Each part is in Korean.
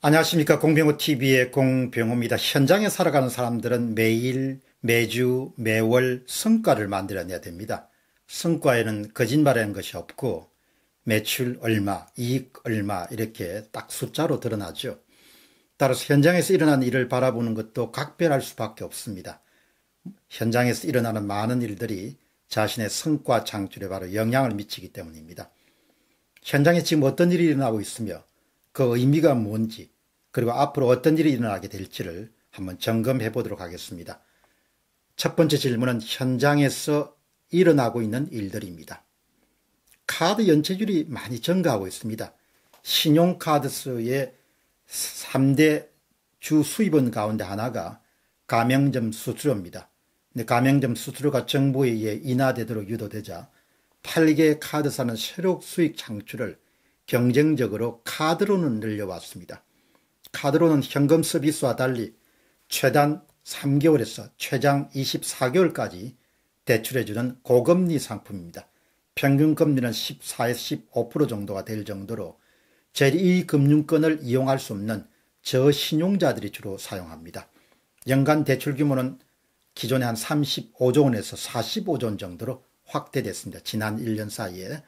안녕하십니까 공병호TV의 공병호입니다. 현장에 살아가는 사람들은 매일 매주 매월 성과를 만들어내야 됩니다. 성과에는 거짓말하는 것이 없고 매출 얼마 이익 얼마 이렇게 딱 숫자로 드러나죠. 따라서 현장에서 일어난 일을 바라보는 것도 각별할 수밖에 없습니다. 현장에서 일어나는 많은 일들이 자신의 성과 창출에 바로 영향을 미치기 때문입니다. 현장에 지금 어떤 일이 일어나고 있으며 그 의미가 뭔지 그리고 앞으로 어떤 일이 일어나게 될지를 한번 점검해 보도록 하겠습니다. 첫 번째 질문은 현장에서 일어나고 있는 일들입니다. 카드 연체율이 많이 증가하고 있습니다. 신용카드 수의 3대 주 수입원 가운데 하나가 가맹점 수수료입니다. 근데 가맹점 수수료가 정부에 의해 인하되도록 유도되자 8개 카드사는 새로 수익 창출을 경쟁적으로 카드로는 늘려왔습니다. 카드로는 현금 서비스와 달리 최단 3개월에서 최장 24개월까지 대출해주는 고금리 상품입니다. 평균 금리는 14에서 15% 정도가 될 정도로 제2금융권을 이용할 수 없는 저신용자들이 주로 사용합니다. 연간 대출 규모는 기존의 한 35조 원에서 45조 원 정도로 확대됐습니다. 지난 1년 사이에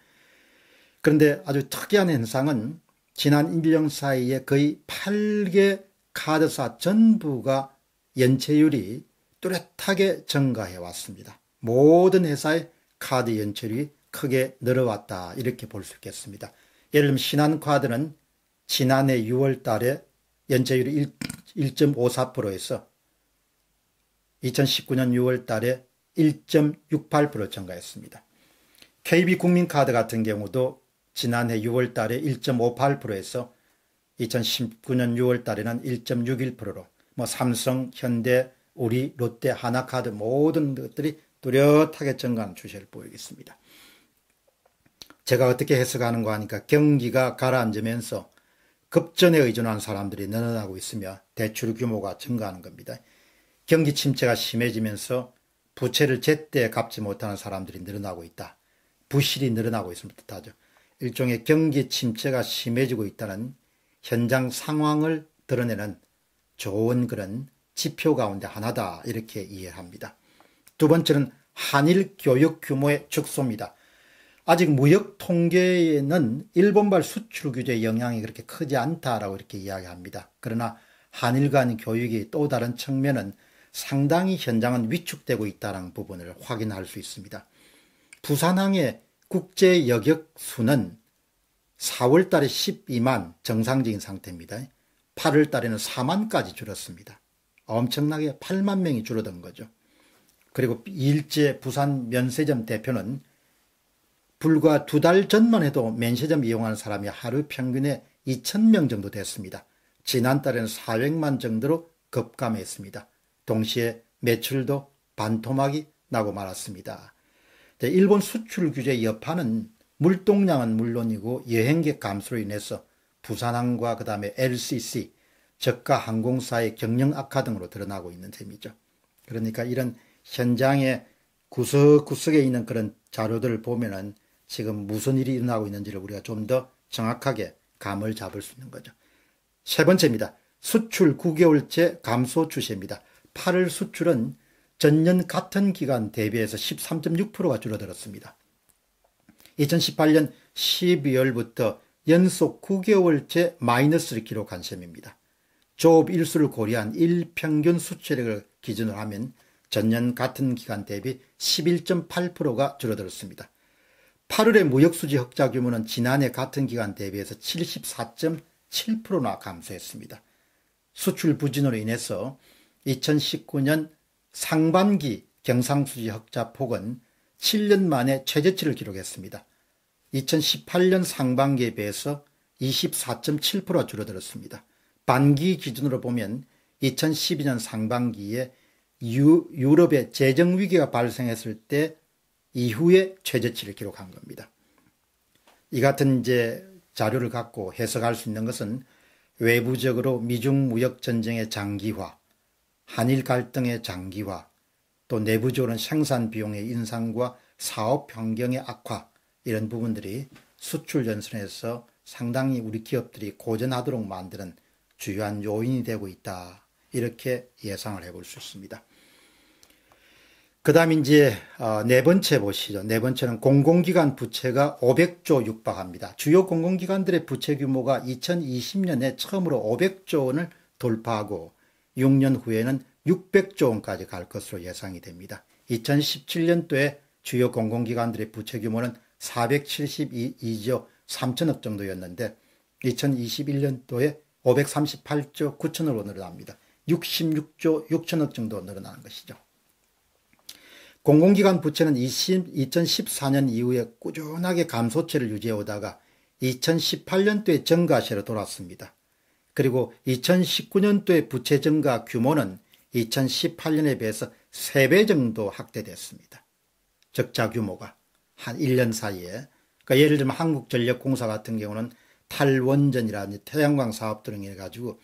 그런데 아주 특이한 현상은 지난 1년 사이에 거의 8개 카드사 전부가 연체율이 뚜렷하게 증가해 왔습니다. 모든 회사의 카드 연체율이 크게 늘어왔다 이렇게 볼 수 있겠습니다. 예를 들면 신한카드는 지난해 6월 달에 연체율이 1.54%에서 2019년 6월 달에 1.68% 증가했습니다. KB국민카드 같은 경우도 지난해 6월 달에 1.58%에서 2019년 6월 달에는 1.61%로 뭐 삼성, 현대, 우리, 롯데, 하나카드 모든 것들이 뚜렷하게 증가한 추세를 보이겠습니다. 제가 어떻게 해석하는 가 하니까 경기가 가라앉으면서 급전에 의존한 사람들이 늘어나고 있으며 대출 규모가 증가하는 겁니다. 경기 침체가 심해지면서 부채를 제때 갚지 못하는 사람들이 늘어나고 있다. 부실이 늘어나고 있으면 뜻하죠. 일종의 경기 침체가 심해지고 있다는 현장 상황을 드러내는 좋은 그런 지표 가운데 하나다 이렇게 이해합니다. 두 번째는 한일 교육 규모의 축소입니다. 아직 무역 통계에는 일본발 수출 규제의 영향이 그렇게 크지 않다라고 이렇게 이야기합니다. 그러나 한일 간 교육이 또 다른 측면은 상당히 현장은 위축되고 있다는 부분을 확인할 수 있습니다. 부산항에 국제 여객 수는 4월 달에 12만 정상적인 상태입니다. 8월 달에는 4만까지 줄었습니다. 엄청나게 8만 명이 줄어든 거죠. 그리고 일제 부산 면세점 대표는 불과 두 달 전만 해도 면세점 이용하는 사람이 하루 평균에 2천명 정도 됐습니다. 지난달에는 400만 정도로 급감했습니다. 동시에 매출도 반토막이 나고 말았습니다. 네, 일본 수출 규제 여파는 물동량은 물론이고 여행객 감소로 인해서 부산항과 그 다음에 LCC, 저가 항공사의 경영 악화 등으로 드러나고 있는 셈이죠. 그러니까 이런 현장에 구석구석에 있는 그런 자료들을 보면은 지금 무슨 일이 일어나고 있는지를 우리가 좀 더 정확하게 감을 잡을 수 있는 거죠. 세 번째입니다. 수출 9개월째 감소 추세입니다. 8월 수출은 전년 같은 기간 대비해서 13.6%가 줄어들었습니다. 2018년 12월부터 연속 9개월째 마이너스를 기록한 셈입니다. 조업 일수를 고려한 일평균 수출액을 기준으로 하면 전년 같은 기간 대비 11.8%가 줄어들었습니다. 8월의 무역수지 흑자 규모는 지난해 같은 기간 대비해서 74.7%나 감소했습니다. 수출 부진으로 인해서 2019년 상반기 경상수지 흑자폭은 7년 만에 최저치를 기록했습니다. 2018년 상반기에 비해서 24.7% 줄어들었습니다. 반기 기준으로 보면 2012년 상반기에 유, 유럽의 재정위기가 발생했을 때 이후에 최저치를 기록한 겁니다. 이 같은 이제 자료를 갖고 해석할 수 있는 것은 외부적으로 미중 무역 전쟁의 장기화, 한일 갈등의 장기화, 또 내부적으로는 생산 비용의 인상과 사업 변경의 악화 이런 부분들이 수출 연선에서 상당히 우리 기업들이 고전하도록 만드는 주요한 요인이 되고 있다. 이렇게 예상을 해볼 수 있습니다. 그 다음 이제 어, 네 번째 보시죠. 네 번째는 공공기관 부채가 500조 육박합니다. 주요 공공기관들의 부채 규모가 2020년에 처음으로 500조 원을 돌파하고 6년 후에는 600조 원까지 갈 것으로 예상이 됩니다. 2017년도에 주요 공공기관들의 부채 규모는 472조 3천억 정도였는데 2021년도에 538조 9천으로 늘어납니다. 66조 6천억 정도 늘어나는 것이죠. 공공기관 부채는 20, 2014년 이후에 꾸준하게 감소세를 유지해오다가 2018년도에 증가세로 돌았습니다. 그리고 2019년도의 부채 증가 규모는 2018년에 비해서 3배 정도 확대됐습니다. 적자 규모가 한 1년 사이에 그러니까 예를 들면 한국전력공사 같은 경우는 탈원전이라든지 태양광 사업 등을 해 가지고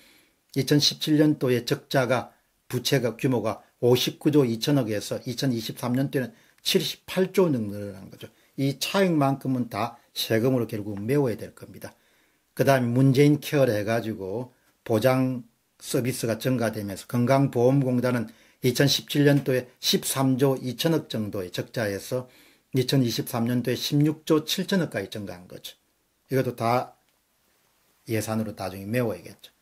2017년도에 적자가 부채가 규모가 59조 2천억에서 2023년도에는 78조 원 늘어난 거죠. 이 차익만큼은 다 세금으로 결국 메워야 될 겁니다. 그 다음에 문재인 케어를 해가지고 보장 서비스가 증가되면서 건강보험공단은 2017년도에 13조 2천억 정도의 적자에서 2023년도에 16조 7천억까지 증가한 거죠. 이것도 다 예산으로 나중에 메워야겠죠.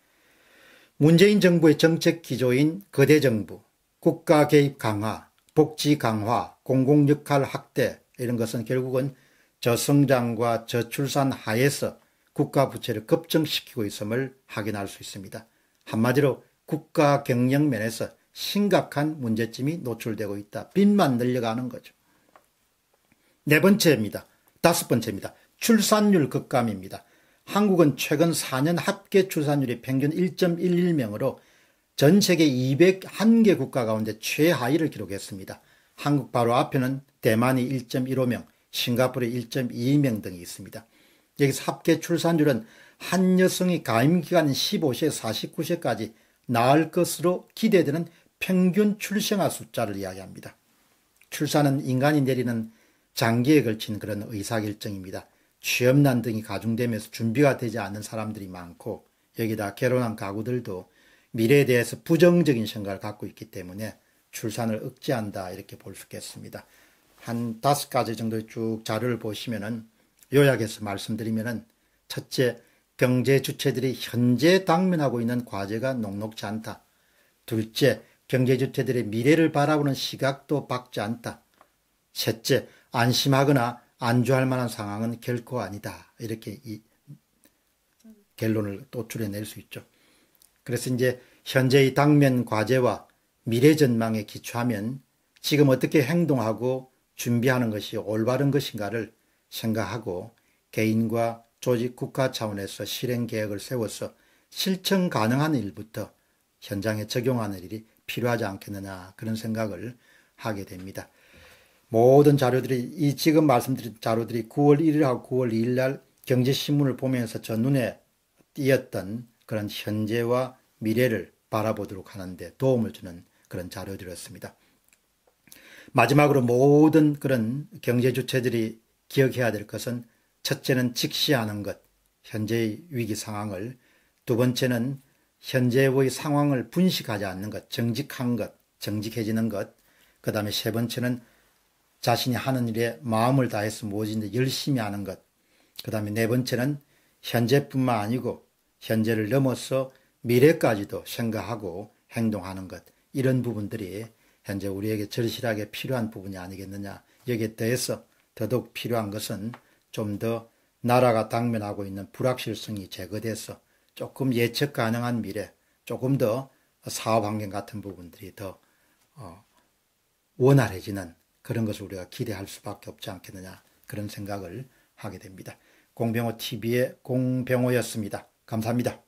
문재인 정부의 정책 기조인 거대 정부, 국가 개입 강화, 복지 강화, 공공 역할 확대 이런 것은 결국은 저성장과 저출산 하에서 국가 부채를 급증시키고 있음을 확인할 수 있습니다. 한마디로 국가 경영 면에서 심각한 문제점이 노출되고 있다. 빚만 늘려가는 거죠. 네 번째입니다. 다섯 번째입니다. 출산율 급감입니다. 한국은 최근 4년 합계 출산율이 평균 1.11명으로 전 세계 201개 국가 가운데 최하위를 기록했습니다. 한국 바로 앞에는 대만이 1.15명, 싱가포르 1.2명 등이 있습니다. 여기서 합계 출산율은 한 여성이 가임기간 15세 49세까지 낳을 것으로 기대되는 평균 출생아 숫자를 이야기합니다. 출산은 인간이 내리는 장기에 걸친 그런 의사결정입니다. 취업난 등이 가중되면서 준비가 되지 않는 사람들이 많고 여기다 결혼한 가구들도 미래에 대해서 부정적인 생각을 갖고 있기 때문에 출산을 억제한다 이렇게 볼 수 있겠습니다. 한 다섯 가지 정도 쭉 자료를 보시면은 요약해서 말씀드리면 첫째, 경제 주체들이 현재 당면하고 있는 과제가 녹록지 않다. 둘째, 경제 주체들의 미래를 바라보는 시각도 밝지 않다. 셋째, 안심하거나 안주할 만한 상황은 결코 아니다. 이렇게 이 결론을 도출해낼 수 있죠. 그래서 이제 현재의 당면 과제와 미래 전망에 기초하면 지금 어떻게 행동하고 준비하는 것이 올바른 것인가를 생각하고 개인과 조직 국가 차원에서 실행 계획을 세워서 실천 가능한 일부터 현장에 적용하는 일이 필요하지 않겠느냐 그런 생각을 하게 됩니다. 모든 자료들이 이 지금 말씀드린 자료들이 9월 1일하고 9월 2일 날 경제신문을 보면서 저 눈에 띄었던 그런 현재와 미래를 바라보도록 하는데 도움을 주는 그런 자료들이었습니다. 마지막으로 모든 그런 경제 주체들이 기억해야 될 것은 첫째는 직시하는 것, 현재의 위기 상황을, 두 번째는 현재의 상황을 분식하지 않는 것, 정직한 것, 정직해지는 것, 그 다음에 세 번째는 자신이 하는 일에 마음을 다해서 무엇인지 열심히 하는 것, 그 다음에 네 번째는 현재뿐만 아니고 현재를 넘어서 미래까지도 생각하고 행동하는 것, 이런 부분들이 현재 우리에게 절실하게 필요한 부분이 아니겠느냐. 여기에 대해서 더더욱 필요한 것은 좀 더 나라가 당면하고 있는 불확실성이 제거돼서 조금 예측 가능한 미래, 조금 더 사업 환경 같은 부분들이 더 어, 원활해지는 그런 것을 우리가 기대할 수밖에 없지 않겠느냐 그런 생각을 하게 됩니다. 공병호 TV의 공병호였습니다. 감사합니다.